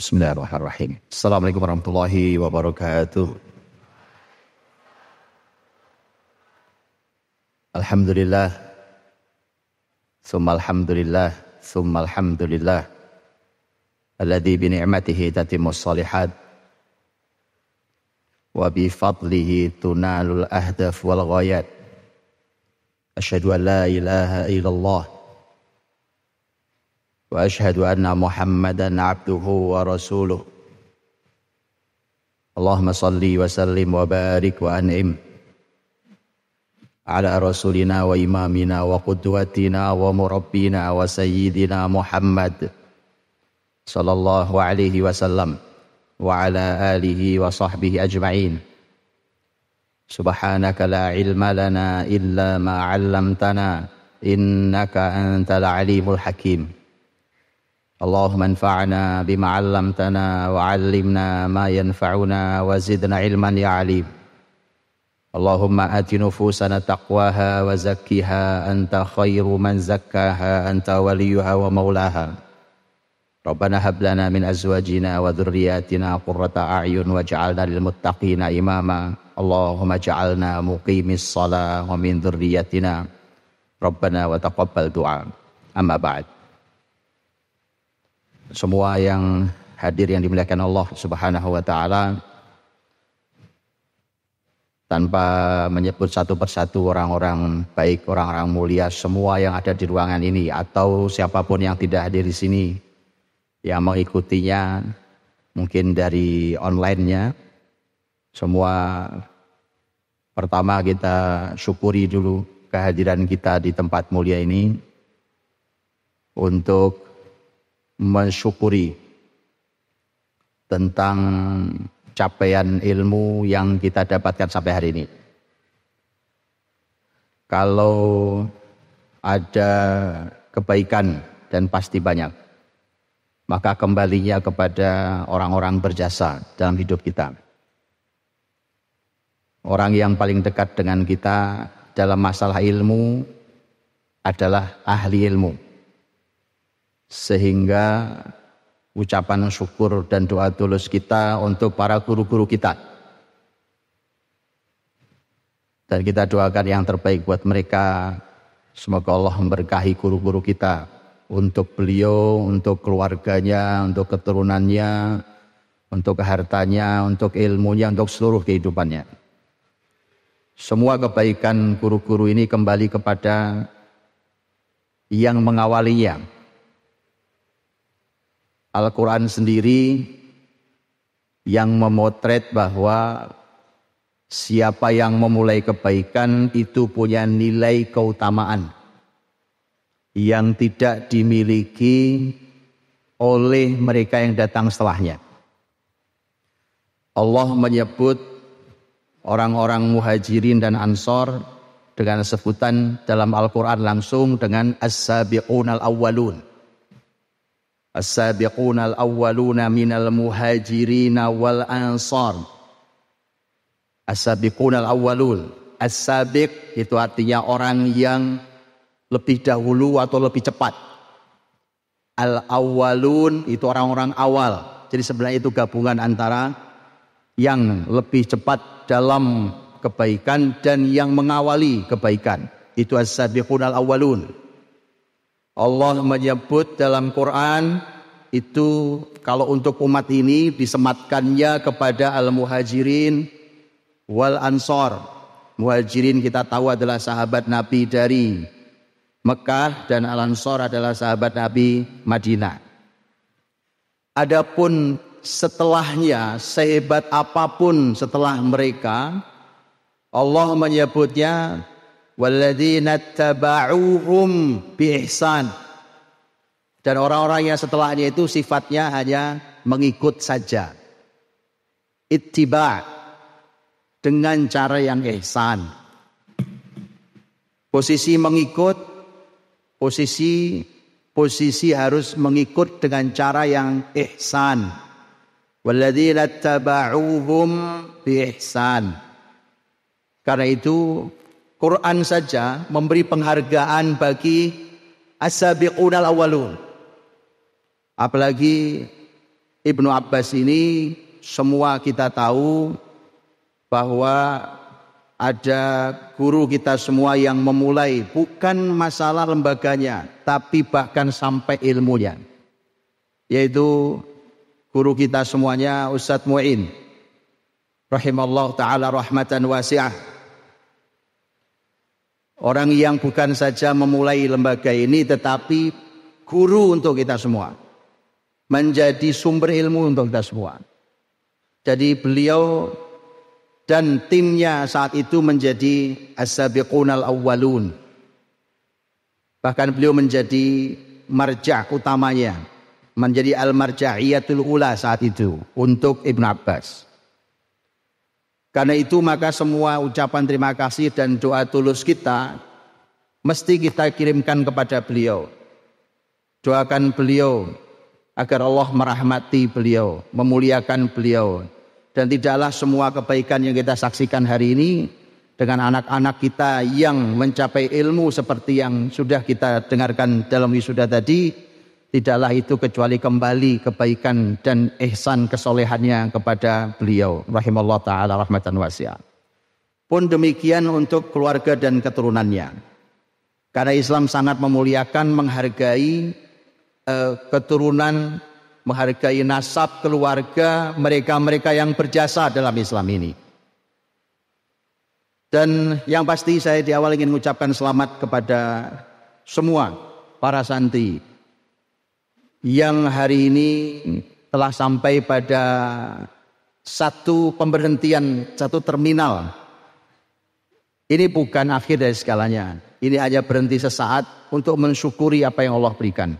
بسم الله الرحمن الرحيم السلام عليكم ورحمة الله وبركاته الحمد لله ثم الحمد لله ثم الحمد لله الذي بنعمته تتم الصالحات وبفضله تنال الأهداف والغايات أشهد أن لا إله إلا الله واشهد ان محمدا عبده ورسوله اللهم صل وسلم وبارك وانعم على رسولنا وامامنا وقدوتنا ومربينا وسيدنا محمد صلى الله عليه وسلم وعلى اله وصحبه اجمعين سبحانك لا علم لنا الا ما علمتنا انك انت العليم الحكيم اللهم انفعنا بما علمتنا وعلمنا ما ينفعنا وزدنا علما يا عليم اللهم آت نفوسنا تقواها وزكها أنت خير من زكاها أنت وليها ومولاها ربنا هب لنا من أزواجنا وذرياتنا قرة أعين واجعلنا للمتقين إماما اللهم اجعلنا مقيم الصلاة ومن ذريتنا ربنا وتقبل دعاء أما بعد semua yang hadir yang dimuliakan Allah Subhanahu wa taala tanpa menyebut satu persatu orang-orang baik, orang-orang mulia semua yang ada di ruangan ini atau siapapun yang tidak hadir di sini yang mengikutinya mungkin dari online-nya semua pertama kita syukuri dulu kehadiran kita di tempat mulia ini untuk mensyukuri tentang capaian ilmu yang kita dapatkan sampai hari ini. Kalau ada kebaikan dan pasti banyak, maka kembalinya kepada orang-orang berjasa dalam hidup kita. Orang yang paling dekat dengan kita dalam masalah ilmu adalah ahli ilmu sehingga ucapan syukur dan doa tulus kita untuk para guru-guru kita. Dan kita doakan yang terbaik buat mereka. Semoga Allah memberkahi guru-guru kita untuk beliau, untuk keluarganya, untuk keturunannya, untuk hartanya, untuk ilmunya, untuk seluruh kehidupannya. Semua kebaikan guru-guru ini kembali kepada yang mengawalinya, Al-Quran sendiri yang memotret bahwa siapa yang memulai kebaikan itu punya nilai keutamaan yang tidak dimiliki oleh mereka yang datang setelahnya. Allah menyebut orang-orang muhajirin dan ansor dengan sebutan dalam Al-Quran langsung dengan as-sabiqun al-awwalun السابقون الأولون من المهاجرين والأنصار السابقون الأولون As-sabiq itu artinya orang yang lebih dahulu atau lebih cepat. al awalun itu orang-orang awal. Jadi sebenarnya itu gabungan antara yang lebih cepat dalam kebaikan dan yang mengawali kebaikan. Itu as-sabiqun al-awwalun. Allah menyebut dalam Quran itu kalau untuk umat ini disematkannya kepada al-muhajirin wal ansor. Muhajirin kita tahu adalah sahabat Nabi dari Mekah dan al-ansor adalah sahabat Nabi Madinah. Adapun setelahnya sehebat apapun setelah mereka Allah menyebutnya Walladzina taba'uhum biihsan. Dan orang-orang yang setelahnya itu sifatnya hanya mengikut saja. Ittiba dengan cara yang ihsan. Posisi mengikut, posisi posisi harus mengikut dengan cara yang ihsan. Walladzina taba'uhum biihsan. Karena itu Quran saja memberi penghargaan bagi as-sabiqun Apalagi Ibnu Abbas ini semua kita tahu bahwa ada guru kita semua yang memulai bukan masalah lembaganya tapi bahkan sampai ilmunya yaitu guru kita semuanya Ustadz Muin rahimallahu taala rahmatan wasi'ah Orang yang bukan saja memulai lembaga ini tetapi guru untuk kita semua. Menjadi sumber ilmu untuk kita semua. Jadi beliau dan timnya saat itu menjadi as awwalun. Bahkan beliau menjadi marja utamanya, menjadi al-marja'iyatul ula saat itu untuk Ibn Abbas. Karena itu maka semua ucapan terima kasih dan doa tulus kita mesti kita kirimkan kepada beliau. Doakan beliau agar Allah merahmati beliau, memuliakan beliau. Dan tidaklah semua kebaikan yang kita saksikan hari ini dengan anak-anak kita yang mencapai ilmu seperti yang sudah kita dengarkan dalam wisuda tadi tidaklah itu kecuali kembali kebaikan dan ihsan kesolehannya kepada beliau rahimallahu taala rahmatan wasiat. Pun demikian untuk keluarga dan keturunannya. Karena Islam sangat memuliakan menghargai uh, keturunan, menghargai nasab keluarga mereka-mereka yang berjasa dalam Islam ini. Dan yang pasti saya di awal ingin mengucapkan selamat kepada semua para santri, yang hari ini telah sampai pada satu pemberhentian, satu terminal. Ini bukan akhir dari segalanya. Ini hanya berhenti sesaat untuk mensyukuri apa yang Allah berikan.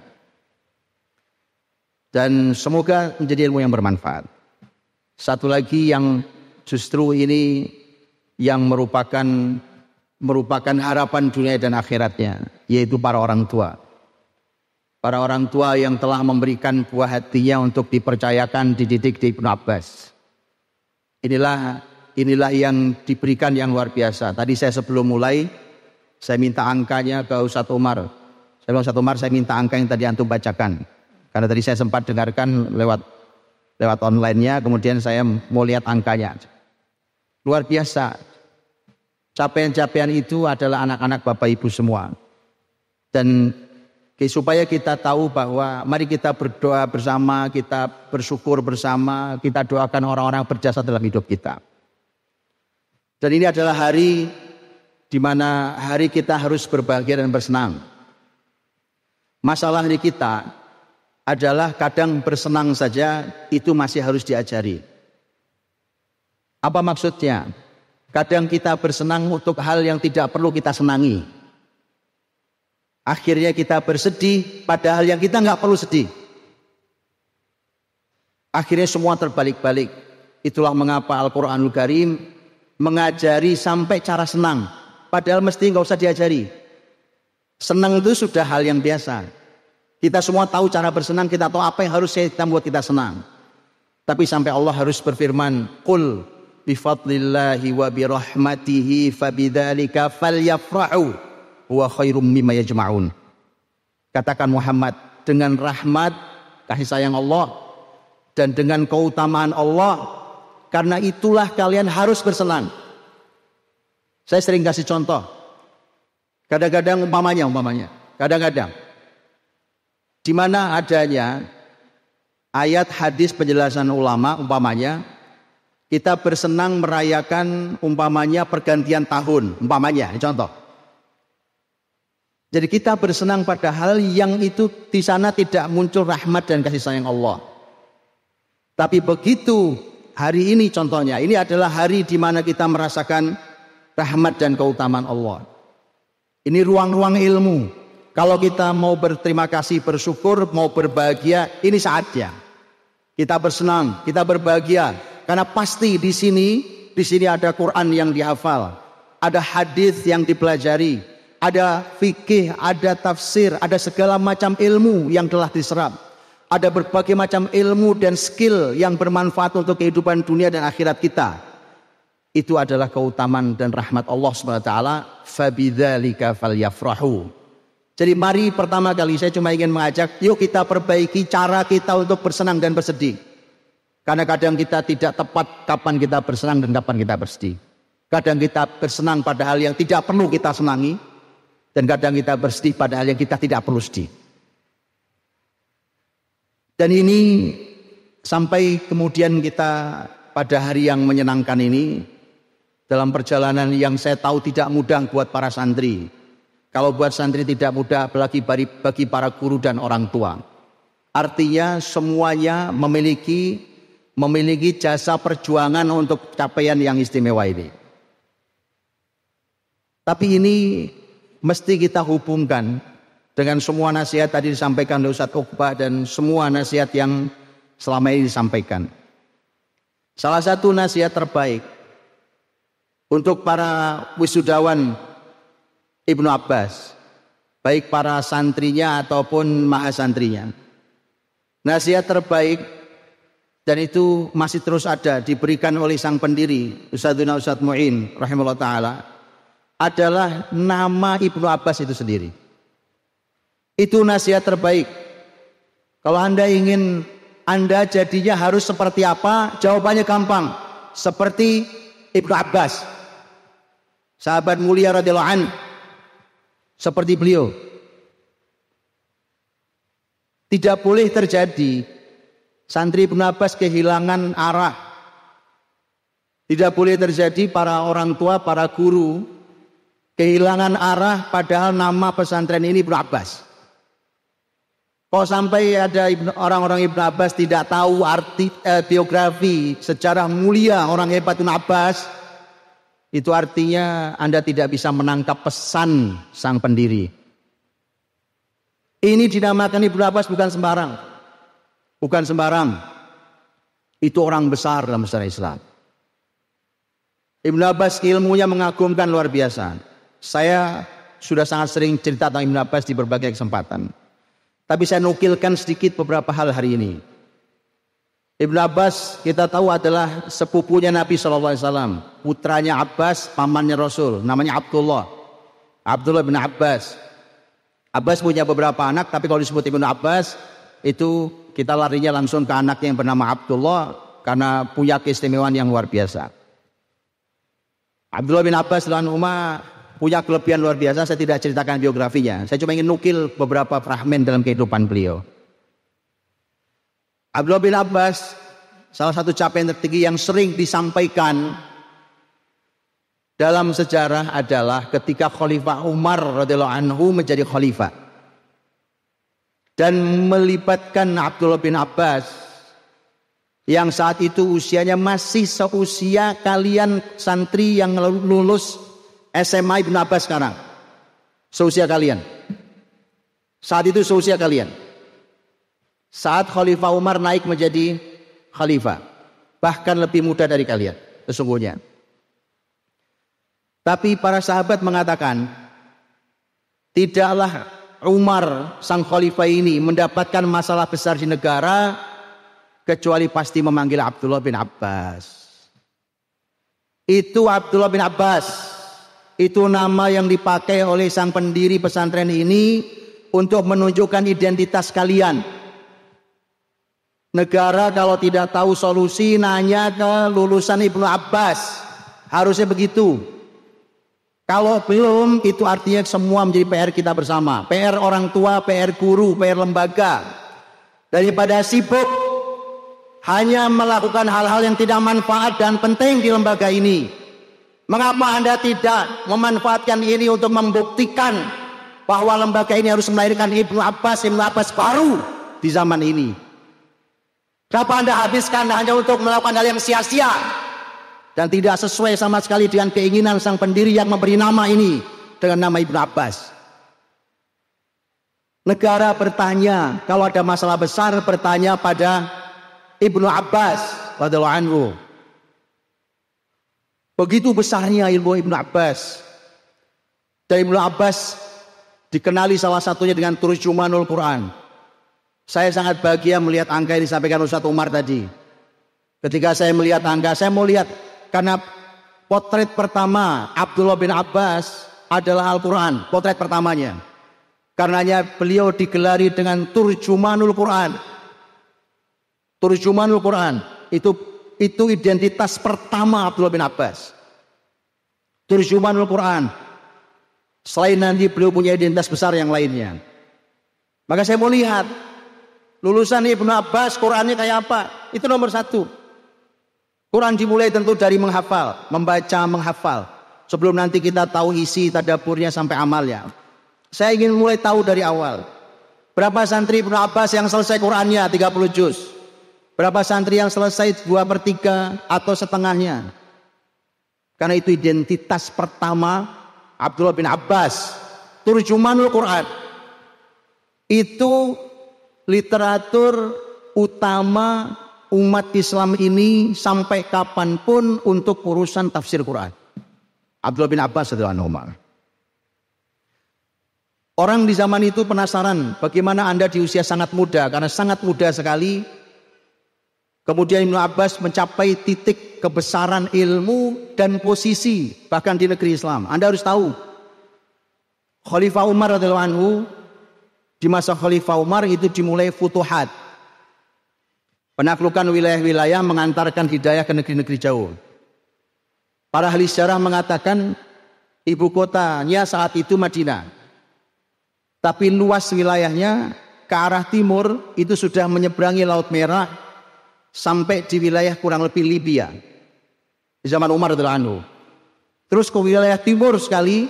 Dan semoga menjadi ilmu yang bermanfaat. Satu lagi yang justru ini yang merupakan merupakan harapan dunia dan akhiratnya, yaitu para orang tua para orang tua yang telah memberikan buah hatinya untuk dipercayakan dididik di Ibnu Abbas. Inilah inilah yang diberikan yang luar biasa. Tadi saya sebelum mulai saya minta angkanya ke Ustaz Umar. Saya bilang Ustaz Umar saya minta angka yang tadi antum bacakan. Karena tadi saya sempat dengarkan lewat lewat online-nya kemudian saya mau lihat angkanya. Luar biasa. Capaian-capaian itu adalah anak-anak Bapak Ibu semua. Dan supaya kita tahu bahwa mari kita berdoa bersama, kita bersyukur bersama, kita doakan orang-orang berjasa dalam hidup kita. Dan ini adalah hari di mana hari kita harus berbahagia dan bersenang. Masalah hari kita adalah kadang bersenang saja itu masih harus diajari. Apa maksudnya? Kadang kita bersenang untuk hal yang tidak perlu kita senangi. Akhirnya kita bersedih padahal yang kita nggak perlu sedih. Akhirnya semua terbalik-balik. Itulah mengapa Al-Quranul Karim mengajari sampai cara senang. Padahal mesti nggak usah diajari. Senang itu sudah hal yang biasa. Kita semua tahu cara bersenang, kita tahu apa yang harus kita buat kita senang. Tapi sampai Allah harus berfirman, kul bifadlillahi wa birahmatihi fabidzalika falyafrahu." huwa khairum mimma yajma'un. Katakan Muhammad, dengan rahmat kasih sayang Allah dan dengan keutamaan Allah, karena itulah kalian harus bersenang. Saya sering kasih contoh. Kadang-kadang umpamanya, umpamanya. Kadang-kadang. Di mana adanya ayat hadis penjelasan ulama umpamanya kita bersenang merayakan umpamanya pergantian tahun umpamanya Ini contoh jadi kita bersenang pada hal yang itu di sana tidak muncul rahmat dan kasih sayang Allah. Tapi begitu hari ini contohnya, ini adalah hari di mana kita merasakan rahmat dan keutamaan Allah. Ini ruang-ruang ilmu. Kalau kita mau berterima kasih, bersyukur, mau berbahagia, ini saatnya. Kita bersenang, kita berbahagia. Karena pasti di sini, di sini ada Quran yang dihafal. Ada hadis yang dipelajari ada fikih, ada tafsir, ada segala macam ilmu yang telah diserap. Ada berbagai macam ilmu dan skill yang bermanfaat untuk kehidupan dunia dan akhirat kita. Itu adalah keutamaan dan rahmat Allah SWT. Fabidzalika falyafrahu. Jadi mari pertama kali saya cuma ingin mengajak, yuk kita perbaiki cara kita untuk bersenang dan bersedih. Karena kadang kita tidak tepat kapan kita bersenang dan kapan kita bersedih. Kadang kita bersenang padahal yang tidak perlu kita senangi. Dan kadang kita bersedih pada hal yang kita tidak perlu sedih. Dan ini sampai kemudian kita pada hari yang menyenangkan ini dalam perjalanan yang saya tahu tidak mudah buat para santri. Kalau buat santri tidak mudah apalagi bagi para guru dan orang tua. Artinya semuanya memiliki memiliki jasa perjuangan untuk capaian yang istimewa ini. Tapi ini mesti kita hubungkan dengan semua nasihat tadi disampaikan oleh Ustaz Uqba dan semua nasihat yang selama ini disampaikan. Salah satu nasihat terbaik untuk para wisudawan Ibnu Abbas, baik para santrinya ataupun santrinya. Nasihat terbaik dan itu masih terus ada diberikan oleh sang pendiri Ustadzuna Ustadz Mu'in rahimahullah ta'ala adalah nama Ibnu Abbas itu sendiri. Itu nasihat terbaik. Kalau Anda ingin Anda jadinya harus seperti apa? Jawabannya gampang. Seperti Ibnu Abbas. Sahabat mulia radhiyallahu an seperti beliau. Tidak boleh terjadi santri Ibnu Abbas kehilangan arah. Tidak boleh terjadi para orang tua, para guru kehilangan arah padahal nama pesantren ini Ibnu Abbas. Kok sampai ada orang-orang Ibnu Abbas tidak tahu arti eh, biografi sejarah mulia orang hebat Ibnu Abbas, itu artinya Anda tidak bisa menangkap pesan sang pendiri. Ini dinamakan Ibnu Abbas bukan sembarang. Bukan sembarang. Itu orang besar dalam sejarah Islam. Ibnu Abbas ilmunya mengagumkan luar biasa. Saya sudah sangat sering cerita tentang Ibn Abbas di berbagai kesempatan. Tapi saya nukilkan sedikit beberapa hal hari ini. Ibn Abbas kita tahu adalah sepupunya Nabi SAW. Putranya Abbas, pamannya Rasul. Namanya Abdullah. Abdullah bin Abbas. Abbas punya beberapa anak, tapi kalau disebut Ibn Abbas, itu kita larinya langsung ke anaknya yang bernama Abdullah, karena punya keistimewaan yang luar biasa. Abdullah bin Abbas dan Umar punya kelebihan luar biasa. Saya tidak ceritakan biografinya. Saya cuma ingin nukil beberapa fragmen dalam kehidupan beliau. Abdullah bin Abbas, salah satu capaian tertinggi yang sering disampaikan dalam sejarah adalah ketika Khalifah Umar radhiyallahu anhu menjadi khalifah dan melibatkan Abdullah bin Abbas yang saat itu usianya masih seusia kalian santri yang lulus SMA Ibn Abbas sekarang. Seusia kalian. Saat itu seusia kalian. Saat Khalifah Umar naik menjadi khalifah. Bahkan lebih muda dari kalian. Sesungguhnya. Tapi para sahabat mengatakan. Tidaklah Umar sang khalifah ini mendapatkan masalah besar di negara kecuali pasti memanggil Abdullah bin Abbas. Itu Abdullah bin Abbas itu nama yang dipakai oleh sang pendiri pesantren ini untuk menunjukkan identitas kalian. Negara kalau tidak tahu solusi nanya ke lulusan Ibnu Abbas. Harusnya begitu. Kalau belum itu artinya semua menjadi PR kita bersama. PR orang tua, PR guru, PR lembaga. Daripada sibuk hanya melakukan hal-hal yang tidak manfaat dan penting di lembaga ini Mengapa Anda tidak memanfaatkan ini untuk membuktikan bahwa lembaga ini harus melahirkan Ibnu Abbas, Ibnu Abbas baru di zaman ini? Kenapa Anda habiskan hanya untuk melakukan hal yang sia-sia dan tidak sesuai sama sekali dengan keinginan sang pendiri yang memberi nama ini dengan nama Ibnu Abbas? Negara bertanya, kalau ada masalah besar bertanya pada Ibnu Abbas radhiyallahu anhu. Begitu besarnya ilmu Ibnu Abbas. Dan Ibnu Abbas dikenali salah satunya dengan Turjumanul Quran. Saya sangat bahagia melihat angka yang disampaikan Ustaz Umar tadi. Ketika saya melihat angka, saya mau lihat karena potret pertama Abdullah bin Abbas adalah Al-Quran, potret pertamanya. Karenanya beliau digelari dengan Turjumanul Quran. Turjumanul Quran itu itu identitas pertama Abdullah bin Abbas. Terjemahan Al-Quran. Selain nanti beliau punya identitas besar yang lainnya. Maka saya mau lihat. Lulusan Ibnu Abbas Qurannya kayak apa. Itu nomor satu. Quran dimulai tentu dari menghafal. Membaca, menghafal. Sebelum nanti kita tahu isi tadapurnya sampai amalnya. Saya ingin mulai tahu dari awal. Berapa santri Ibnu Abbas yang selesai Qurannya 30 juz? Berapa santri yang selesai dua per tiga atau setengahnya. Karena itu identitas pertama Abdullah bin Abbas. Turjumanul Quran. Itu literatur utama umat Islam ini sampai kapanpun untuk urusan tafsir Quran. Abdullah bin Abbas adalah nomor. Orang di zaman itu penasaran bagaimana Anda di usia sangat muda karena sangat muda sekali Kemudian Ibnu Abbas mencapai titik kebesaran ilmu dan posisi bahkan di negeri Islam. Anda harus tahu Khalifah Umar radhiyallahu anhu di masa Khalifah Umar itu dimulai futuhat. Penaklukan wilayah-wilayah mengantarkan hidayah ke negeri-negeri jauh. Para ahli sejarah mengatakan ibu kotanya saat itu Madinah. Tapi luas wilayahnya ke arah timur itu sudah menyeberangi Laut Merah sampai di wilayah kurang lebih Libya di zaman Umar anhu. Terus ke wilayah timur sekali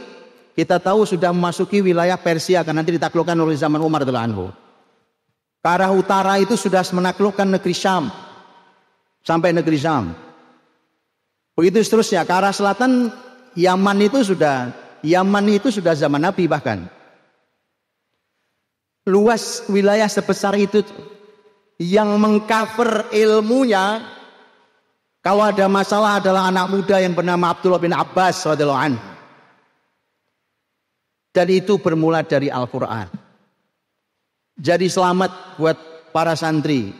kita tahu sudah memasuki wilayah Persia karena nanti ditaklukkan oleh zaman Umar anhu. Ke arah utara itu sudah menaklukkan negeri Syam sampai negeri Syam. Begitu seterusnya ke arah selatan Yaman itu sudah Yaman itu sudah zaman Nabi bahkan. Luas wilayah sebesar itu yang mengcover ilmunya kalau ada masalah adalah anak muda yang bernama Abdullah bin Abbas radhiyallahu Dan itu bermula dari Al-Qur'an. Jadi selamat buat para santri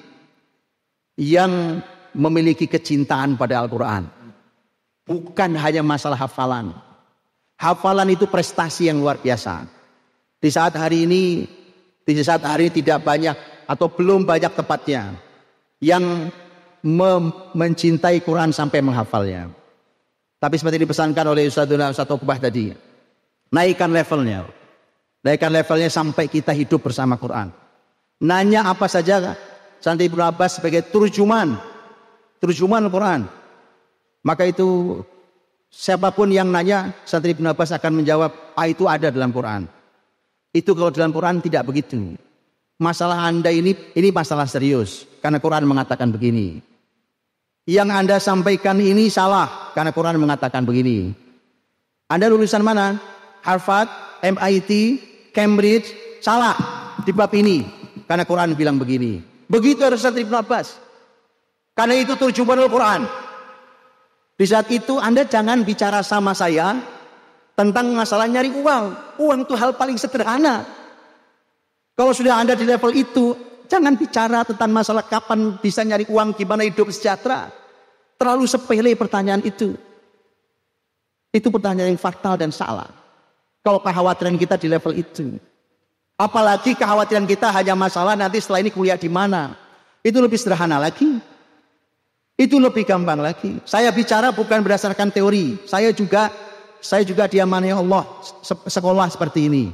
yang memiliki kecintaan pada Al-Qur'an. Bukan hanya masalah hafalan. Hafalan itu prestasi yang luar biasa. Di saat hari ini, di saat hari ini tidak banyak atau belum banyak tepatnya yang mencintai Quran sampai menghafalnya. Tapi seperti dipesankan oleh Ustazuna Ustaz Okbah tadi, naikkan levelnya. Naikkan levelnya sampai kita hidup bersama Quran. Nanya apa saja Santi Ibn Abbas sebagai turjuman. Turjuman Quran. Maka itu siapapun yang nanya santri Ibn Abbas akan menjawab, ah, itu ada dalam Quran. Itu kalau dalam Quran tidak begitu. Masalah Anda ini ini masalah serius karena Quran mengatakan begini. Yang Anda sampaikan ini salah karena Quran mengatakan begini. Anda lulusan mana? Harvard, MIT, Cambridge, salah di bab ini karena Quran bilang begini. Begitu harus Ibn Abbas. Karena itu al Quran. Di saat itu Anda jangan bicara sama saya tentang masalah nyari uang. Uang itu hal paling sederhana. Kalau sudah Anda di level itu, jangan bicara tentang masalah kapan bisa nyari uang, gimana hidup sejahtera. Terlalu sepele pertanyaan itu. Itu pertanyaan yang fatal dan salah. Kalau kekhawatiran kita di level itu. Apalagi kekhawatiran kita hanya masalah nanti setelah ini kuliah di mana. Itu lebih sederhana lagi. Itu lebih gampang lagi. Saya bicara bukan berdasarkan teori. Saya juga saya juga diamani Allah sekolah seperti ini.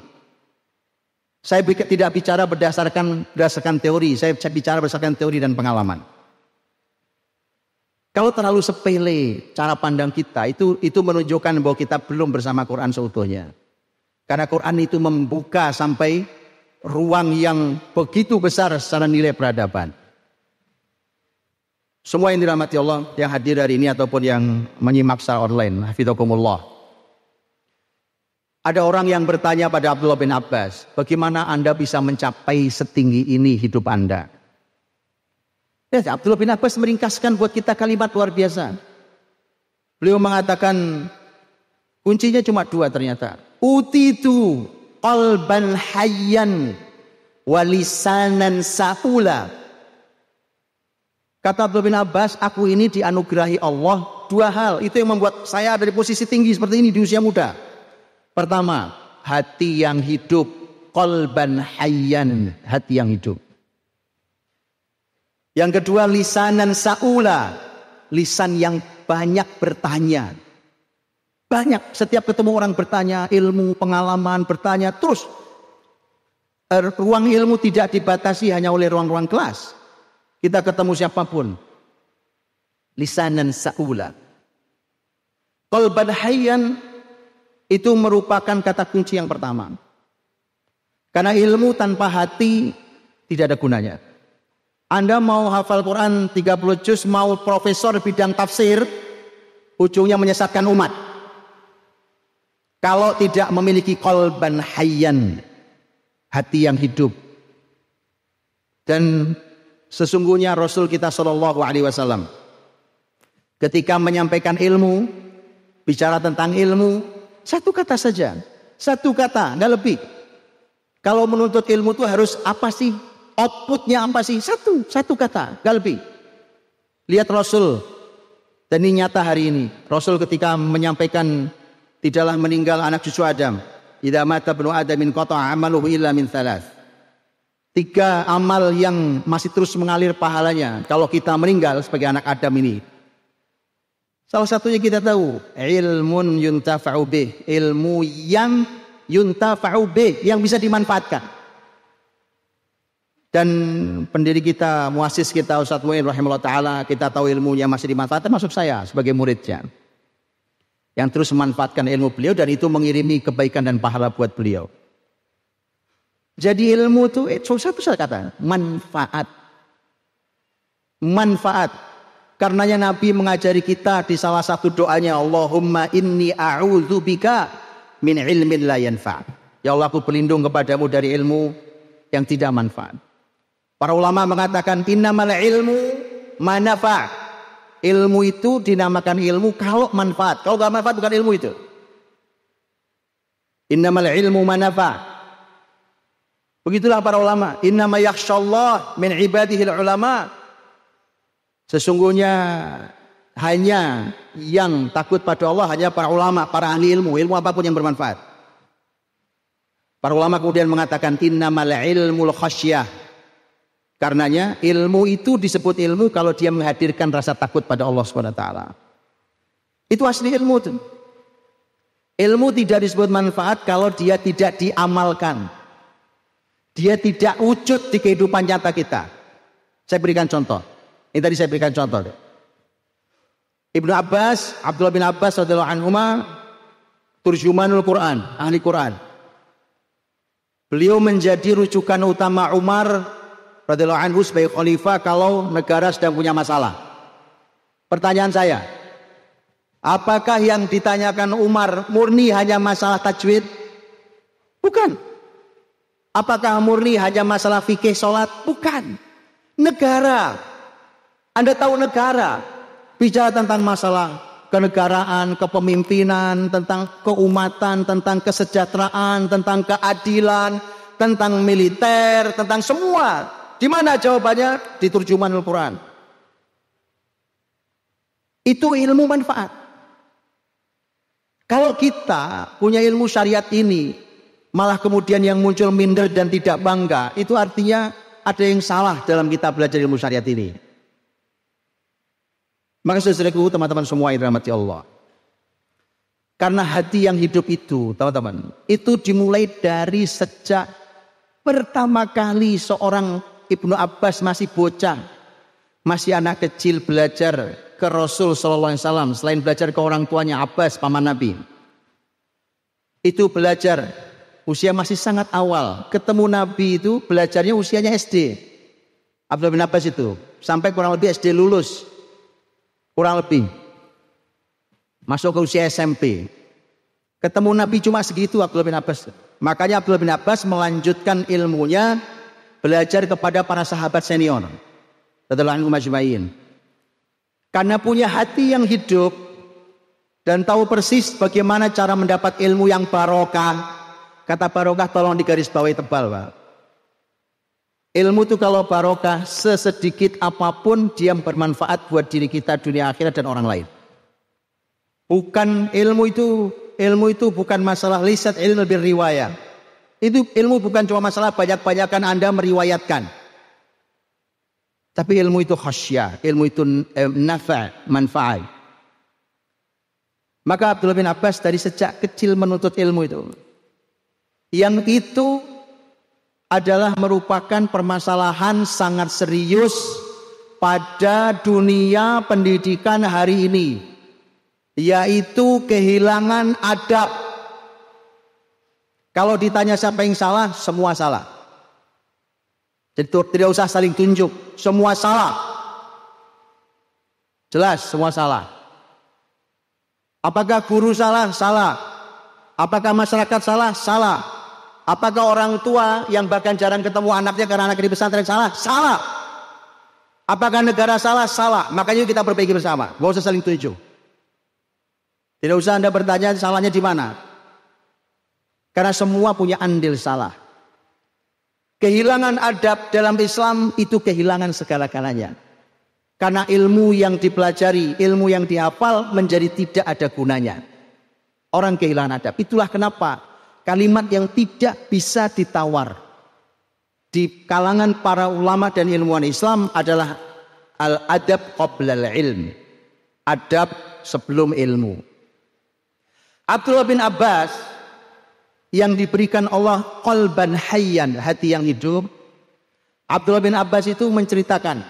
Saya tidak bicara berdasarkan berdasarkan teori, saya bicara berdasarkan teori dan pengalaman. Kalau terlalu sepele cara pandang kita, itu itu menunjukkan bahwa kita belum bersama Quran seutuhnya. Karena Quran itu membuka sampai ruang yang begitu besar secara nilai peradaban. Semua yang dirahmati Allah, yang hadir hari ini ataupun yang menyimak secara online, hafizakumullah. Ada orang yang bertanya pada Abdullah bin Abbas, bagaimana Anda bisa mencapai setinggi ini hidup Anda? Ya, Abdullah bin Abbas meringkaskan buat kita kalimat luar biasa. Beliau mengatakan, kuncinya cuma dua ternyata. Uti itu qalban hayyan walisanan sahula. Kata Abdullah bin Abbas, aku ini dianugerahi Allah dua hal. Itu yang membuat saya ada di posisi tinggi seperti ini di usia muda. Pertama, hati yang hidup, kolban hayyan, hati yang hidup. Yang kedua, lisanan saula, lisan yang banyak bertanya. Banyak, setiap ketemu orang bertanya, ilmu, pengalaman, bertanya, terus er, ruang ilmu tidak dibatasi hanya oleh ruang-ruang kelas. Kita ketemu siapapun. Lisanan saula. Kolban hayyan itu merupakan kata kunci yang pertama. Karena ilmu tanpa hati tidak ada gunanya. Anda mau hafal Quran 30 juz, mau profesor bidang tafsir, ujungnya menyesatkan umat. Kalau tidak memiliki kolban hayyan, hati yang hidup. Dan sesungguhnya Rasul kita Shallallahu Alaihi Wasallam ketika menyampaikan ilmu, bicara tentang ilmu, satu kata saja. Satu kata, nggak lebih. Kalau menuntut ilmu itu harus apa sih? Outputnya apa sih? Satu, satu kata, nggak lebih. Lihat Rasul. Dan ini nyata hari ini. Rasul ketika menyampaikan tidaklah meninggal anak cucu Adam. tidak mata penuh Adam min kota amaluhu illa min thalath. Tiga amal yang masih terus mengalir pahalanya kalau kita meninggal sebagai anak Adam ini. Salah satunya kita tahu ilmun yuntafa'u bih, ilmu yang yuntafa'u bih, yang bisa dimanfaatkan. Dan pendiri kita, muasis kita ustadz Muin rahimahullah taala, kita tahu ilmu yang masih dimanfaatkan masuk saya sebagai muridnya. Yang terus memanfaatkan ilmu beliau dan itu mengirimi kebaikan dan pahala buat beliau. Jadi ilmu itu eh, susah susah kata manfaat. Manfaat Karenanya Nabi mengajari kita di salah satu doanya Allahumma inni a'udzubika min ilmin la yanfa. Ya Allah aku berlindung kepadamu dari ilmu yang tidak manfaat. Para ulama mengatakan innamal ilmu manafa. Ilmu itu dinamakan ilmu kalau manfaat. Kalau gak manfaat bukan ilmu itu. Innamal ilmu manafa. Begitulah para ulama. Innama yakhsyallah min ibadihil ulama. Sesungguhnya hanya yang takut pada Allah hanya para ulama, para ahli ilmu, ilmu apapun yang bermanfaat. Para ulama kemudian mengatakan innamal ilmul khasyah. Karenanya ilmu itu disebut ilmu kalau dia menghadirkan rasa takut pada Allah Subhanahu wa taala. Itu asli ilmu itu. Ilmu tidak disebut manfaat kalau dia tidak diamalkan. Dia tidak wujud di kehidupan nyata kita. Saya berikan contoh. Ini tadi saya berikan contoh. Deh. Ibnu Abbas, Abdullah bin Abbas radhiyallahu anhu turjumanul Quran, ahli Quran. Beliau menjadi rujukan utama Umar radhiyallahu anhu sebagai khalifah kalau negara sedang punya masalah. Pertanyaan saya, apakah yang ditanyakan Umar murni hanya masalah tajwid? Bukan. Apakah murni hanya masalah fikih solat? Bukan. Negara anda tahu negara, bicara tentang masalah kenegaraan, kepemimpinan, tentang keumatan, tentang kesejahteraan, tentang keadilan, tentang militer, tentang semua. Di mana jawabannya? Di turjuman Al-Quran. Itu ilmu manfaat. Kalau kita punya ilmu syariat ini, malah kemudian yang muncul minder dan tidak bangga, itu artinya ada yang salah dalam kita belajar ilmu syariat ini. Maka saudaraku, teman-teman semua yang dirahmati Allah. Karena hati yang hidup itu, teman-teman, itu dimulai dari sejak pertama kali seorang Ibnu Abbas masih bocah, masih anak kecil belajar ke Rasul Sallallahu Alaihi Wasallam. Selain belajar ke orang tuanya Abbas, paman Nabi, itu belajar usia masih sangat awal. Ketemu Nabi itu belajarnya usianya SD. Abdul bin Abbas itu sampai kurang lebih SD lulus Kurang lebih. Masuk ke usia SMP. Ketemu Nabi cuma segitu Abdullah bin Abbas. Makanya Abdullah bin Abbas melanjutkan ilmunya belajar kepada para sahabat senior. Radhiyallahu anhum ajmain. Karena punya hati yang hidup dan tahu persis bagaimana cara mendapat ilmu yang barokah. Kata barokah tolong digarisbawahi tebal, Pak. Ilmu itu kalau barokah sesedikit apapun dia bermanfaat buat diri kita dunia akhirat dan orang lain. Bukan ilmu itu ilmu itu bukan masalah lisat ilmu lebih riwayat. Itu ilmu bukan cuma masalah banyak-banyakan Anda meriwayatkan. Tapi ilmu itu khasyah, ilmu itu eh, nafa, manfaat. Maka Abdullah bin Abbas dari sejak kecil menuntut ilmu itu. Yang itu adalah merupakan permasalahan sangat serius pada dunia pendidikan hari ini, yaitu kehilangan adab. Kalau ditanya siapa yang salah, semua salah. Jadi tidak usah saling tunjuk, semua salah. Jelas semua salah. Apakah guru salah? Salah. Apakah masyarakat salah? Salah. Apakah orang tua yang bahkan jarang ketemu anaknya karena anak di pesantren salah? Salah. Apakah negara salah? Salah. Makanya kita berpikir bersama. Gak usah saling tuju. Tidak usah Anda bertanya salahnya di mana. Karena semua punya andil salah. Kehilangan adab dalam Islam itu kehilangan segala-galanya. Karena ilmu yang dipelajari, ilmu yang dihafal menjadi tidak ada gunanya. Orang kehilangan adab. Itulah kenapa Kalimat yang tidak bisa ditawar. Di kalangan para ulama dan ilmuwan Islam adalah al-adab qabla ilm Adab sebelum ilmu. Abdullah bin Abbas yang diberikan Allah kolban hayyan, hati yang hidup. Abdullah bin Abbas itu menceritakan.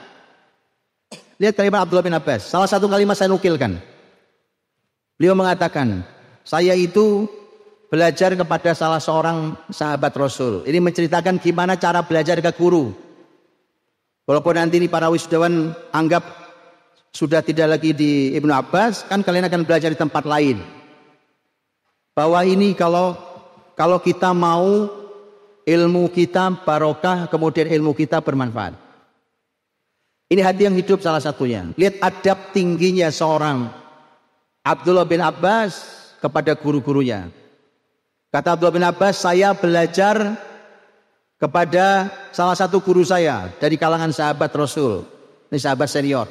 Lihat kalimat Abdullah bin Abbas. Salah satu kalimat saya nukilkan. Beliau mengatakan, saya itu belajar kepada salah seorang sahabat Rasul. Ini menceritakan gimana cara belajar ke guru. Walaupun nanti ini para wisudawan anggap sudah tidak lagi di Ibnu Abbas, kan kalian akan belajar di tempat lain. Bahwa ini kalau kalau kita mau ilmu kita barokah, kemudian ilmu kita bermanfaat. Ini hati yang hidup salah satunya. Lihat adab tingginya seorang Abdullah bin Abbas kepada guru-gurunya. Kata Abdullah bin Abbas, saya belajar kepada salah satu guru saya dari kalangan sahabat Rasul. Ini sahabat senior.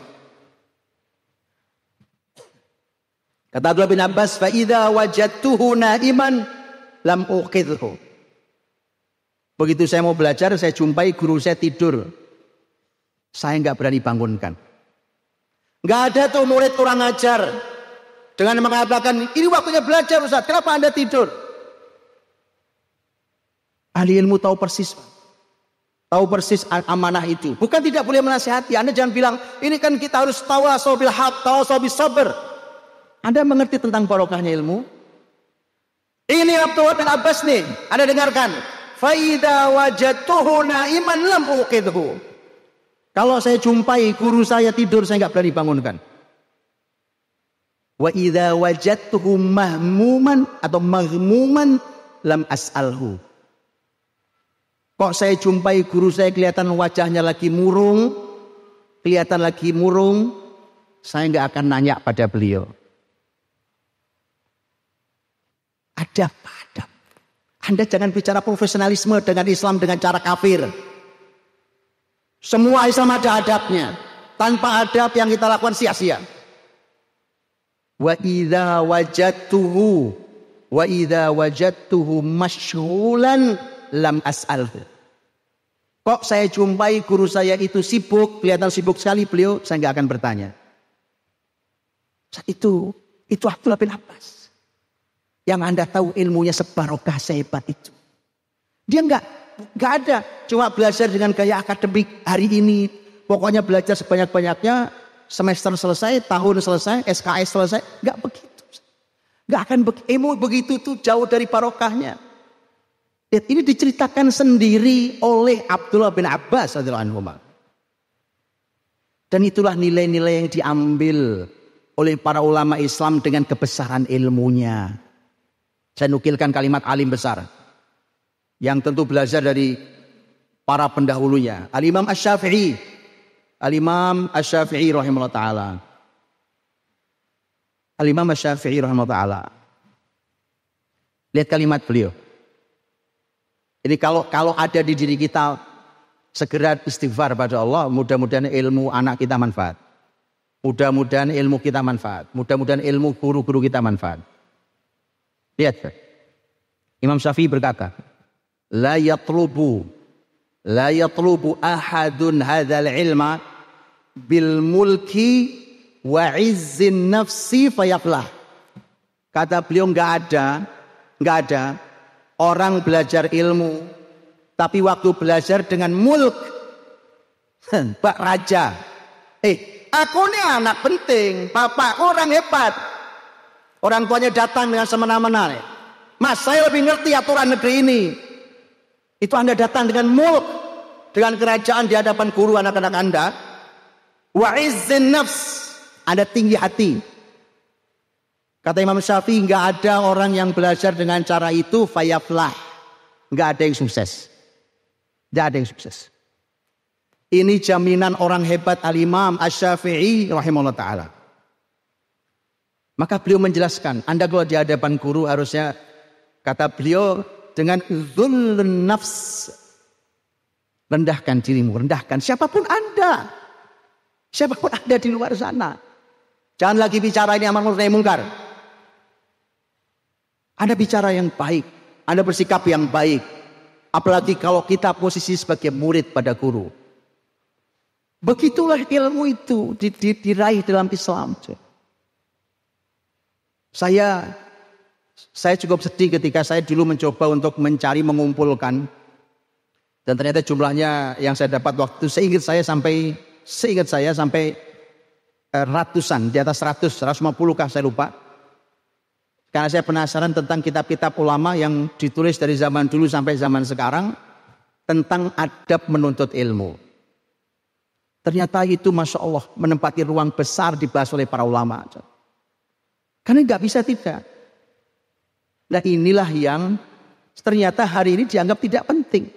Kata Abdullah bin Abbas, "Fa'idha wajatuhu naiman lam uqidhu." Begitu saya mau belajar, saya jumpai guru saya tidur. Saya nggak berani bangunkan. Nggak ada tuh murid kurang ajar. Dengan mengatakan, ini waktunya belajar Ustaz, kenapa Anda tidur? Ahli ilmu tahu persis. Tahu persis amanah itu. Bukan tidak boleh menasihati. Anda jangan bilang, ini kan kita harus tahu asobil hat, tahu asobil sabar. Anda mengerti tentang barokahnya ilmu? Ini Abdullah bin Abbas nih. Anda dengarkan. Faida wajatuhu naiman lam uqidhu. Kalau saya jumpai guru saya tidur, saya nggak berani bangunkan. Wa idza wajadtuhu mahmuman atau mahmuman lam as'alhu. Kok saya jumpai guru saya kelihatan wajahnya lagi murung, kelihatan lagi murung, saya nggak akan nanya pada beliau. Ada pada. Anda jangan bicara profesionalisme dengan Islam dengan cara kafir. Semua Islam ada adabnya. Tanpa adab yang kita lakukan sia-sia. Wa idza wajadtuhu wa idza wajadtuhu mashghulan lam asal Kok saya jumpai guru saya itu sibuk, kelihatan sibuk sekali beliau, saya nggak akan bertanya. Itu itu Abdullah bin Abbas. Yang Anda tahu ilmunya sebarokah sehebat itu. Dia nggak nggak ada cuma belajar dengan gaya akademik hari ini. Pokoknya belajar sebanyak-banyaknya, semester selesai, tahun selesai, SKS selesai, nggak begitu. Gak akan be ilmu begitu tuh jauh dari barokahnya. Lihat ini diceritakan sendiri oleh Abdullah bin Abbas Dan itulah nilai-nilai yang diambil oleh para ulama Islam dengan kebesaran ilmunya. Saya nukilkan kalimat alim besar yang tentu belajar dari para pendahulunya. Al-Imam ash syafii Al-Imam ash syafii rahimahullah taala. Al-Imam ash syafii rahimahullah taala. Lihat kalimat beliau. Ini kalau kalau ada di diri kita segera istighfar pada Allah, mudah-mudahan ilmu anak kita manfaat. Mudah-mudahan ilmu kita manfaat. Mudah-mudahan ilmu guru-guru kita manfaat. Lihat. Imam Syafi'i berkata, "La yatlubu la yatlubu ahadun hadzal ilma bil mulki wa izzin nafsi fayaflah." Kata beliau nggak ada, nggak ada Orang belajar ilmu, tapi waktu belajar dengan mulk, Pak Raja. Eh, aku ini anak penting, bapak orang hebat. Orang tuanya datang dengan semena-mena. Mas, saya lebih ngerti aturan negeri ini. Itu Anda datang dengan mulk, dengan kerajaan di hadapan guru anak-anak Anda. Wa izin nafs, Anda tinggi hati. Kata Imam Syafi'i nggak ada orang yang belajar dengan cara itu fayaflah. Nggak ada yang sukses. Nggak ada yang sukses. Ini jaminan orang hebat al-imam al syafii rahimahullah ta'ala. Maka beliau menjelaskan, Anda kalau di hadapan guru harusnya, kata beliau, dengan zul nafs. Rendahkan dirimu, rendahkan siapapun Anda. Siapapun Anda di luar sana. Jangan lagi bicara ini amal ma'ruf mungkar. Anda bicara yang baik, Anda bersikap yang baik. Apalagi kalau kita posisi sebagai murid pada guru. Begitulah ilmu itu diraih dalam Islam. Saya saya cukup sedih ketika saya dulu mencoba untuk mencari mengumpulkan dan ternyata jumlahnya yang saya dapat waktu seingat saya sampai seingat saya sampai eh, ratusan di atas 100 150 kah saya lupa karena saya penasaran tentang kitab-kitab ulama yang ditulis dari zaman dulu sampai zaman sekarang tentang adab menuntut ilmu. Ternyata itu masya Allah menempati ruang besar dibahas oleh para ulama. Karena nggak bisa tidak. Nah inilah yang ternyata hari ini dianggap tidak penting.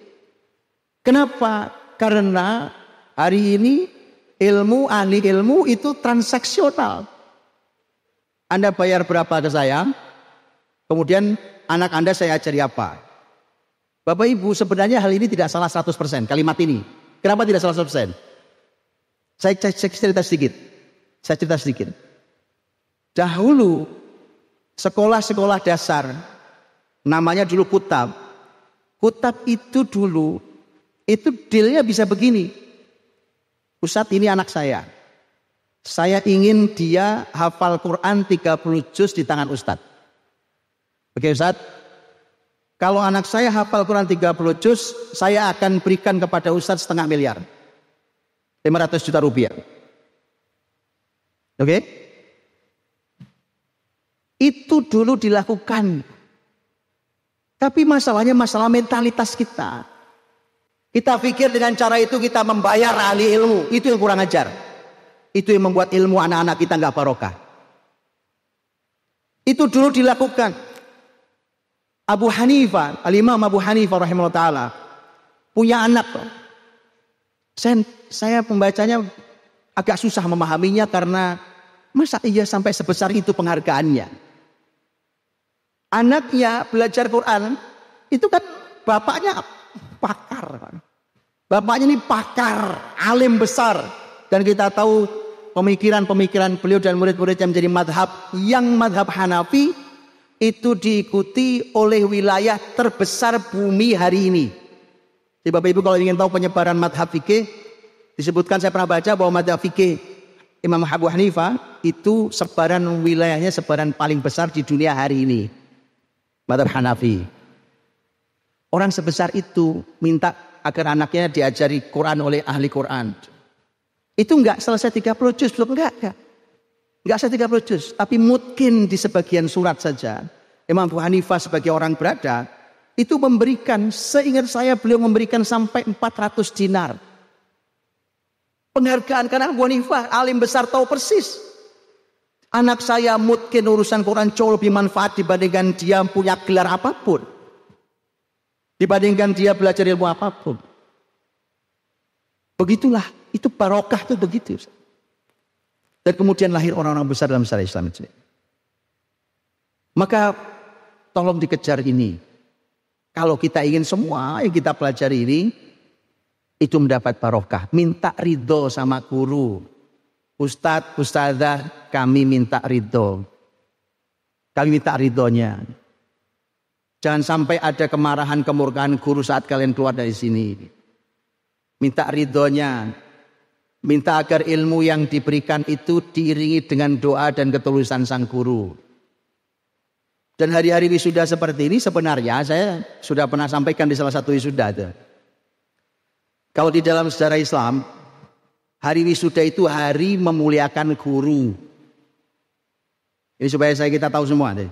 Kenapa? Karena hari ini ilmu ahli ilmu itu transaksional. Anda bayar berapa ke saya? Kemudian anak Anda saya ajari apa? Bapak Ibu sebenarnya hal ini tidak salah 100% kalimat ini. Kenapa tidak salah 100%? Saya, saya, saya cerita sedikit. Saya cerita sedikit. Dahulu sekolah-sekolah dasar namanya dulu kutab. Kutab itu dulu itu dealnya bisa begini. Ustadz ini anak saya. Saya ingin dia hafal Quran 30 juz di tangan Ustadz. Oke Ustaz, kalau anak saya hafal Quran 30 juz, saya akan berikan kepada Ustaz setengah miliar. 500 juta rupiah. Oke? Itu dulu dilakukan. Tapi masalahnya masalah mentalitas kita. Kita pikir dengan cara itu kita membayar ahli ilmu. Itu yang kurang ajar. Itu yang membuat ilmu anak-anak kita nggak barokah. Itu dulu dilakukan. Abu Hanifah, Al-Imam Abu Hanifah rahimahullah taala punya anak. Saya, saya pembacanya agak susah memahaminya karena masa iya sampai sebesar itu penghargaannya. Anaknya belajar Quran itu kan bapaknya pakar. Bapaknya ini pakar, alim besar. Dan kita tahu pemikiran-pemikiran beliau dan murid-muridnya menjadi madhab. Yang madhab Hanafi itu diikuti oleh wilayah terbesar bumi hari ini. Jadi Bapak Ibu kalau ingin tahu penyebaran madhab fikih, disebutkan saya pernah baca bahwa madhab fikih Imam Abu Hanifah itu sebaran wilayahnya sebaran paling besar di dunia hari ini. Madhab Hanafi. Orang sebesar itu minta agar anaknya diajari Quran oleh ahli Quran. Itu enggak selesai 30 juz, belum enggak, enggak. Tidak saya 30 juz, tapi mungkin di sebagian surat saja. Imam Abu Hanifah sebagai orang berada, itu memberikan, seingat saya beliau memberikan sampai 400 dinar. Penghargaan karena Abu Hanifah, alim besar tahu persis. Anak saya mungkin urusan Quran jauh lebih manfaat dibandingkan dia punya gelar apapun. Dibandingkan dia belajar ilmu apapun. Begitulah, itu barokah itu begitu. Ustaz. Dan kemudian lahir orang-orang besar dalam sejarah Islam ini. Maka tolong dikejar ini. Kalau kita ingin semua yang kita pelajari ini itu mendapat barokah. Minta ridho sama guru. Ustadz, ustadzah kami minta ridho. Kami minta ridhonya. Jangan sampai ada kemarahan kemurkaan guru saat kalian keluar dari sini. Minta ridhonya. Minta agar ilmu yang diberikan itu diiringi dengan doa dan ketulusan sang guru. Dan hari-hari wisuda seperti ini sebenarnya saya sudah pernah sampaikan di salah satu wisuda itu. Kalau di dalam sejarah Islam, hari wisuda itu hari memuliakan guru. Ini supaya saya kita tahu semua deh.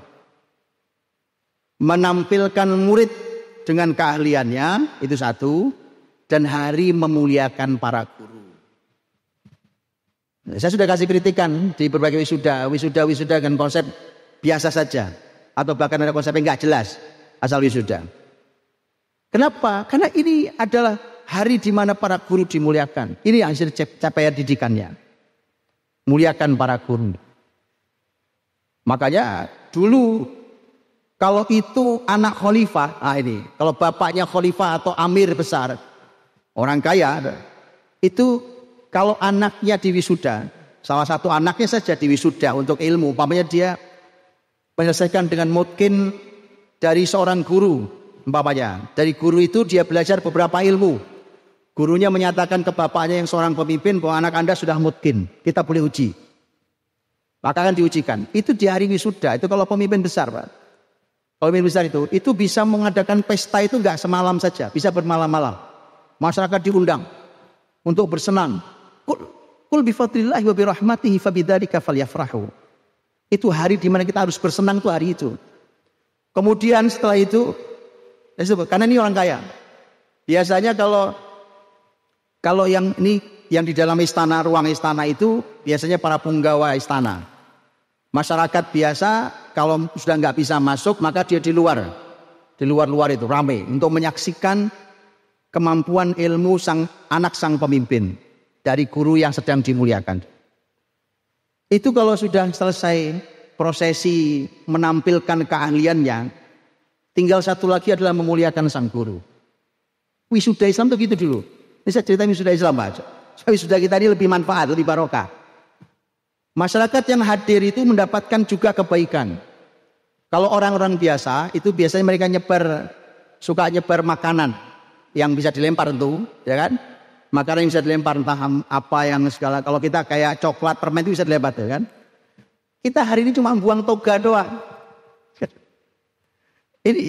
Menampilkan murid dengan keahliannya itu satu dan hari memuliakan para guru. Saya sudah kasih kritikan di berbagai wisuda, wisuda, wisuda dengan konsep biasa saja. Atau bahkan ada konsep yang nggak jelas asal wisuda. Kenapa? Karena ini adalah hari di mana para guru dimuliakan. Ini yang hasil capaian didikannya. Muliakan para guru. Makanya dulu kalau itu anak khalifah, ah ini, kalau bapaknya khalifah atau amir besar, orang kaya, itu kalau anaknya diwisuda, salah satu anaknya saja diwisuda untuk ilmu, umpamanya dia menyelesaikan dengan mungkin dari seorang guru, umpamanya. Dari guru itu dia belajar beberapa ilmu. Gurunya menyatakan ke bapaknya yang seorang pemimpin bahwa anak Anda sudah mungkin, kita boleh uji. Maka akan diujikan. Itu di hari wisuda, itu kalau pemimpin besar, Pak. pemimpin besar itu, itu bisa mengadakan pesta itu nggak semalam saja, bisa bermalam-malam. Masyarakat diundang untuk bersenang, Kul, kul bi fadlillahi wa bi rahmatihi falyafrahu. Itu hari di mana kita harus bersenang tuh hari itu. Kemudian setelah itu ya karena ini orang kaya. Biasanya kalau kalau yang ini yang di dalam istana, ruang istana itu biasanya para penggawa istana. Masyarakat biasa kalau sudah nggak bisa masuk maka dia di luar. Di luar-luar itu rame untuk menyaksikan kemampuan ilmu sang anak sang pemimpin dari guru yang sedang dimuliakan. Itu kalau sudah selesai prosesi menampilkan keahliannya, tinggal satu lagi adalah memuliakan sang guru. Wisuda Islam itu gitu dulu. Ini saya cerita wisuda Islam aja. So, wisuda kita ini lebih manfaat, lebih barokah. Masyarakat yang hadir itu mendapatkan juga kebaikan. Kalau orang-orang biasa, itu biasanya mereka nyebar, suka nyebar makanan yang bisa dilempar tentu, ya kan? Makanan bisa dilempar entah apa yang segala. Kalau kita kayak coklat permen itu bisa dilempar tuh ya kan. Kita hari ini cuma buang toga doang. Ini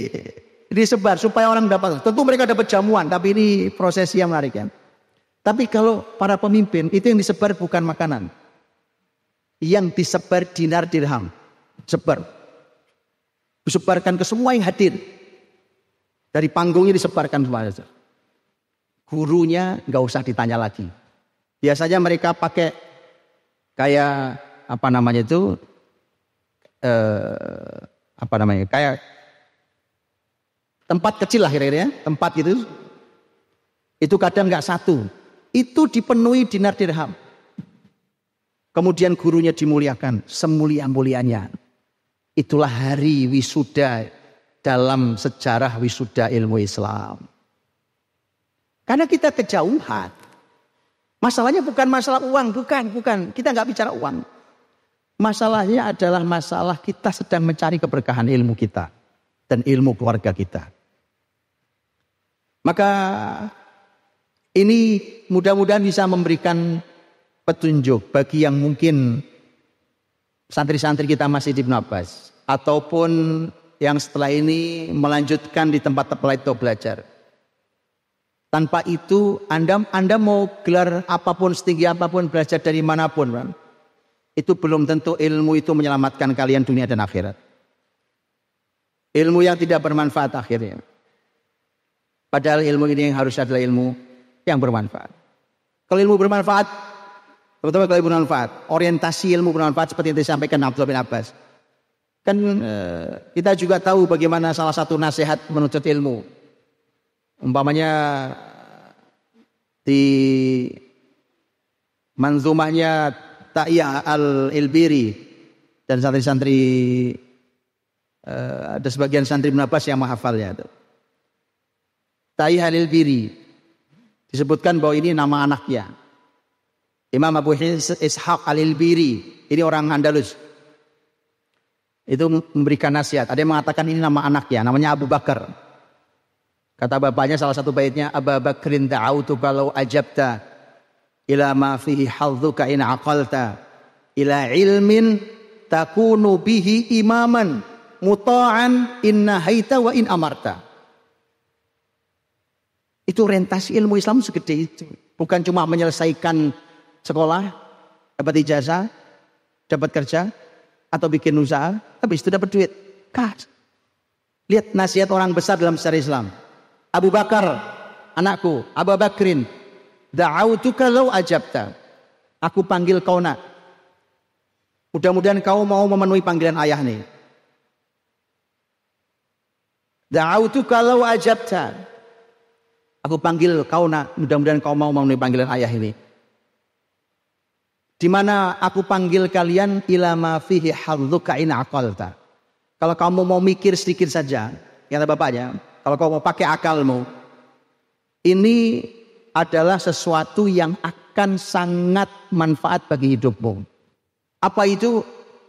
disebar supaya orang dapat. Tentu mereka dapat jamuan, tapi ini proses yang menarik ya. Tapi kalau para pemimpin itu yang disebar bukan makanan. Yang disebar dinar dirham. Sebar. Disebarkan ke semua yang hadir. Dari panggungnya disebarkan semua gurunya nggak usah ditanya lagi. Biasanya mereka pakai kayak apa namanya itu eh, apa namanya kayak tempat kecil lah kira-kira ya, tempat gitu. Itu kadang nggak satu. Itu dipenuhi dinar dirham. Kemudian gurunya dimuliakan semulia-mulianya. Itulah hari wisuda dalam sejarah wisuda ilmu Islam. Karena kita kejauhan. Masalahnya bukan masalah uang, bukan, bukan. Kita nggak bicara uang. Masalahnya adalah masalah kita sedang mencari keberkahan ilmu kita dan ilmu keluarga kita. Maka ini mudah-mudahan bisa memberikan petunjuk bagi yang mungkin santri-santri kita masih di Ibn Abbas ataupun yang setelah ini melanjutkan di tempat tempat itu belajar. Tanpa itu Anda Anda mau gelar apapun setinggi apapun belajar dari manapun, Itu belum tentu ilmu itu menyelamatkan kalian dunia dan akhirat. Ilmu yang tidak bermanfaat akhirnya. Padahal ilmu ini yang harus adalah ilmu yang bermanfaat. Kalau ilmu bermanfaat, teman-teman kalau ilmu bermanfaat, orientasi ilmu bermanfaat seperti yang disampaikan Abdullah bin Abbas. Kan eh, kita juga tahu bagaimana salah satu nasihat menuntut ilmu umpamanya di manzumahnya Ta'iya al-Ilbiri dan santri-santri eh, ada sebagian santri menapas yang menghafalnya ya Ta'iya al-Ilbiri disebutkan bahwa ini nama anaknya. Imam Abu Ishaq al-Ilbiri ini orang Andalus. Itu memberikan nasihat. Ada yang mengatakan ini nama anaknya, namanya Abu Bakar. Kata bapaknya salah satu baitnya Aba Bakrin da'autu kalau ajabta ila ma fihi hadzuka in aqalta ila ilmin takunu bihi imaman muta'an inna nahaita wa in amarta. Itu rentas ilmu Islam segede itu. Bukan cuma menyelesaikan sekolah, dapat ijazah, dapat kerja, atau bikin usaha, habis itu dapat duit. Kas. Lihat nasihat orang besar dalam sejarah Islam. Abu Bakar, anakku, Abu Bakrin, da'autuka law ajabta. Aku panggil kau nak. Mudah-mudahan kau mau memenuhi panggilan ayah nih. Da'autuka law ajabta. Aku panggil kau nak, mudah-mudahan kau mau memenuhi panggilan ayah ini. Di mana aku panggil kalian ilama fihi hadzuka in aqalta. Kalau kamu mau mikir sedikit saja, ya bapaknya, kalau kau mau pakai akalmu, ini adalah sesuatu yang akan sangat manfaat bagi hidupmu. Apa itu?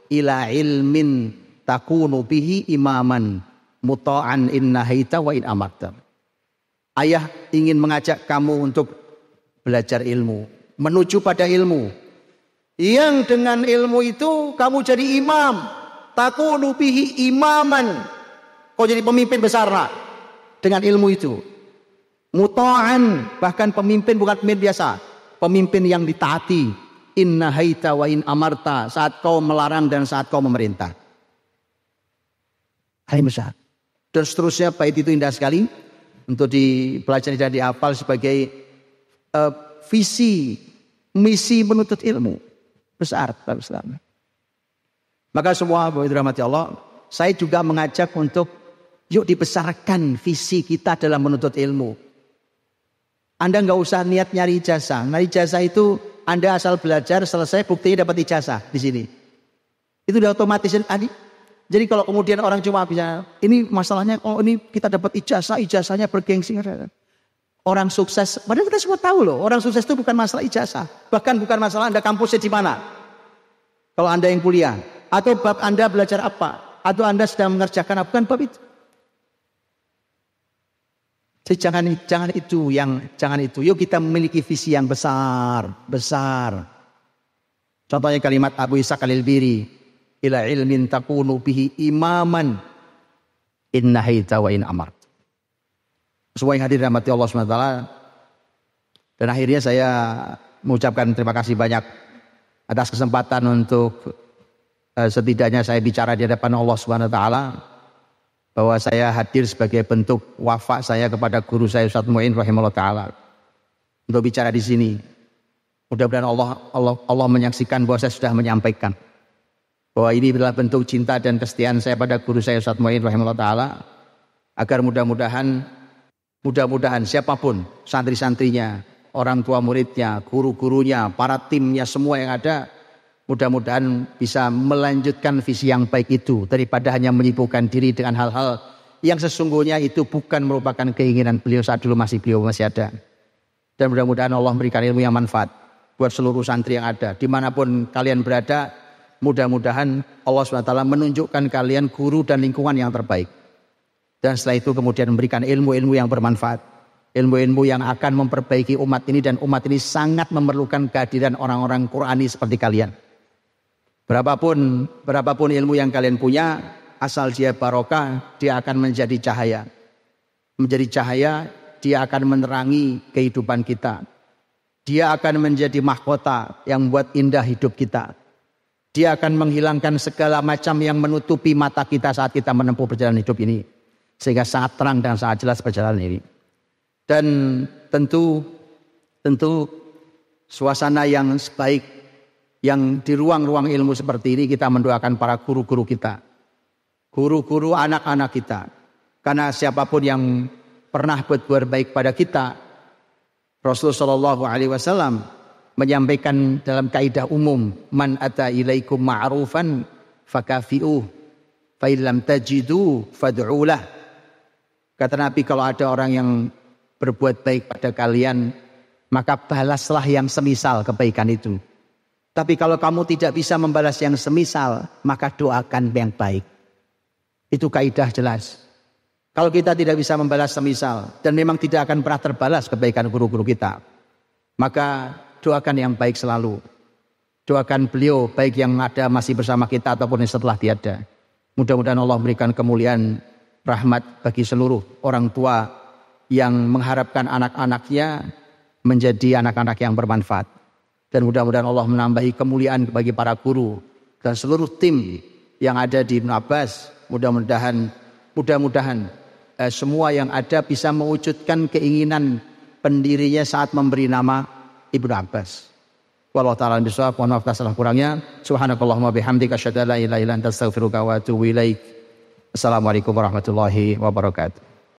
Ila ilmin takunu bihi imaman muta'an inna haita wa in amakta. Ayah ingin mengajak kamu untuk belajar ilmu, menuju pada ilmu. Yang dengan ilmu itu kamu jadi imam, takunu bihi imaman. Kau jadi pemimpin besar lah dengan ilmu itu. mutaan bahkan pemimpin bukan pemimpin biasa. Pemimpin yang ditaati. Inna haita wa in amarta. Saat kau melarang dan saat kau memerintah. Hal besar. Dan seterusnya baik itu indah sekali. Untuk dipelajari dan dihafal sebagai uh, visi, misi menuntut ilmu. Besar Islam. Maka semua, bapak dirahmati Allah, saya juga mengajak untuk Yuk dibesarkan visi kita dalam menuntut ilmu. Anda nggak usah niat nyari ijazah. Nyari ijazah itu Anda asal belajar selesai buktinya dapat ijazah di sini. Itu udah otomatis. Jadi kalau kemudian orang cuma bisa ini masalahnya oh ini kita dapat ijazah, ijazahnya bergengsi. Orang sukses, padahal kita semua tahu loh, orang sukses itu bukan masalah ijazah. Bahkan bukan masalah Anda kampusnya di mana. Kalau Anda yang kuliah. Atau bab Anda belajar apa. Atau Anda sedang mengerjakan apa. kan bab itu. Jadi jangan jangan itu yang jangan itu. Yuk kita memiliki visi yang besar, besar. Contohnya kalimat Abu Isa Khalil Biri, ila ilmin takunu bihi imaman inna hayta wa in amart. Semua yang hadir rahmati Allah SWT. Dan akhirnya saya mengucapkan terima kasih banyak atas kesempatan untuk eh, setidaknya saya bicara di hadapan Allah Subhanahu wa taala bahwa saya hadir sebagai bentuk wafat saya kepada guru saya Ustaz Muin rahimahullah taala untuk bicara di sini. Mudah-mudahan Allah Allah Allah menyaksikan bahwa saya sudah menyampaikan bahwa ini adalah bentuk cinta dan kesetiaan saya pada guru saya Ustaz Muin rahimahullah taala agar mudah-mudahan mudah-mudahan siapapun santri-santrinya, orang tua muridnya, guru-gurunya, para timnya semua yang ada Mudah-mudahan bisa melanjutkan visi yang baik itu daripada hanya menyibukkan diri dengan hal-hal yang sesungguhnya itu bukan merupakan keinginan beliau saat dulu masih beliau masih ada. Dan mudah-mudahan Allah memberikan ilmu yang manfaat buat seluruh santri yang ada. Dimanapun kalian berada, mudah-mudahan Allah SWT menunjukkan kalian guru dan lingkungan yang terbaik. Dan setelah itu kemudian memberikan ilmu-ilmu yang bermanfaat. Ilmu-ilmu yang akan memperbaiki umat ini dan umat ini sangat memerlukan kehadiran orang-orang Qurani seperti kalian. Berapapun berapapun ilmu yang kalian punya, asal dia barokah, dia akan menjadi cahaya. Menjadi cahaya, dia akan menerangi kehidupan kita. Dia akan menjadi mahkota yang buat indah hidup kita. Dia akan menghilangkan segala macam yang menutupi mata kita saat kita menempuh perjalanan hidup ini. Sehingga saat terang dan saat jelas perjalanan ini. Dan tentu tentu suasana yang sebaik yang di ruang-ruang ilmu seperti ini kita mendoakan para guru-guru kita. Guru-guru anak-anak kita. Karena siapapun yang pernah berbuat baik pada kita, Rasulullah Shallallahu Alaihi Wasallam menyampaikan dalam kaidah umum, man ata ilaikum ma'rufan fakafi'uh, fa illam tajidu fad'ulah. Kata Nabi kalau ada orang yang berbuat baik pada kalian, maka balaslah yang semisal kebaikan itu. Tapi kalau kamu tidak bisa membalas yang semisal, maka doakan yang baik. Itu kaidah jelas. Kalau kita tidak bisa membalas semisal dan memang tidak akan pernah terbalas kebaikan guru-guru kita, maka doakan yang baik selalu. Doakan beliau baik yang ada masih bersama kita ataupun yang setelah tiada. Mudah-mudahan Allah memberikan kemuliaan rahmat bagi seluruh orang tua yang mengharapkan anak-anaknya menjadi anak-anak yang bermanfaat. Dan mudah-mudahan Allah menambahi kemuliaan bagi para guru dan seluruh tim yang ada di Ibn Abbas. Mudah-mudahan mudah-mudahan eh, semua yang ada bisa mewujudkan keinginan pendirinya saat memberi nama Ibn Abbas. Wallahu taala bisawab wa maaf salah kurangnya. Subhanakallahumma bihamdika asyhadu an la ilaha illa anta astaghfiruka wa atubu ilaik. Assalamualaikum warahmatullahi wabarakatuh.